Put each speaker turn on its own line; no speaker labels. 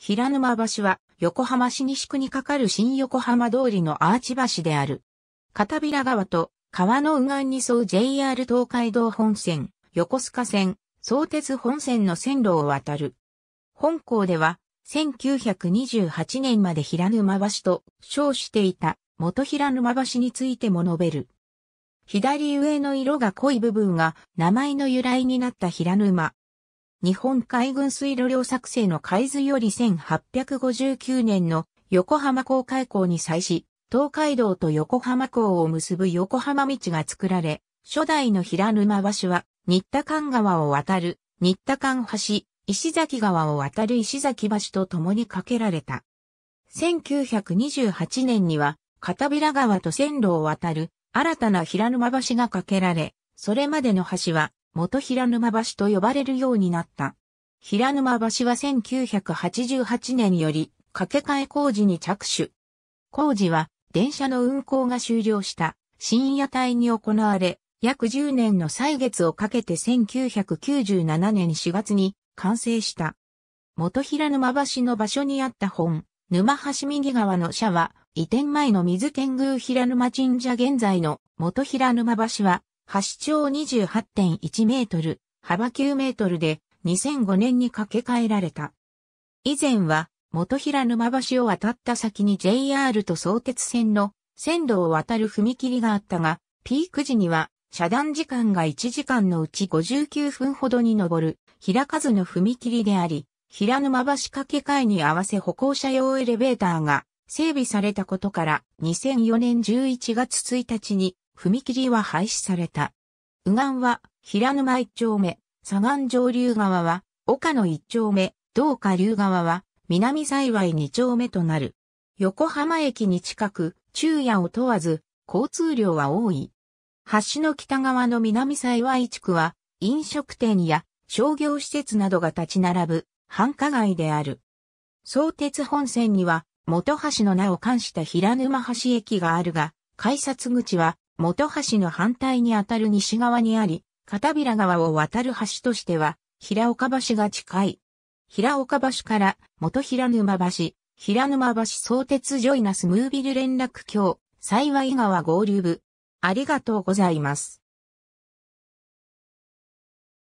平沼橋は横浜市西区に架かる新横浜通りのアーチ橋である。片平川と川の右岸に沿う JR 東海道本線、横須賀線、相鉄本線の線路を渡る。本校では1928年まで平沼橋と称していた元平沼橋についても述べる。左上の色が濃い部分が名前の由来になった平沼日本海軍水路量作成の海図より1859年の横浜港開港に際し、東海道と横浜港を結ぶ横浜道が作られ、初代の平沼橋は、新田間川を渡る、新田間橋、石崎川を渡る石崎橋と共に架けられた。1928年には、片平川と線路を渡る、新たな平沼橋が架けられ、それまでの橋は、元平沼橋と呼ばれるようになった。平沼橋は1988年より掛け替え工事に着手。工事は電車の運行が終了した深夜帯に行われ、約10年の歳月をかけて1997年4月に完成した。元平沼橋の場所にあった本、沼橋右側の社は移転前の水天宮平沼神社現在の元平沼橋は橋長28.1メートル、幅9メートルで2005年に架け替えられた。以前は元平沼橋を渡った先に JR と相鉄線の線路を渡る踏切があったが、ピーク時には遮断時間が1時間のうち59分ほどに上る平数の踏切であり、平沼橋架け替えに合わせ歩行者用エレベーターが整備されたことから2004年11月1日に踏切は廃止された。右岸は平沼一丁目、左岸上流側は岡野一丁目、道下流側は南幸い二丁目となる。横浜駅に近く、昼夜を問わず、交通量は多い。橋の北側の南幸い地区は、飲食店や商業施設などが立ち並ぶ繁華街である。相鉄本線には、元橋の名を冠した平沼橋駅があるが、改札口は元橋の反対にあたる西側にあり、片平川を渡る橋としては、平岡橋が近い。平岡橋から元平沼橋、平沼橋相鉄ジョイナスムービル連絡橋、幸い川合流部。ありがとうございます。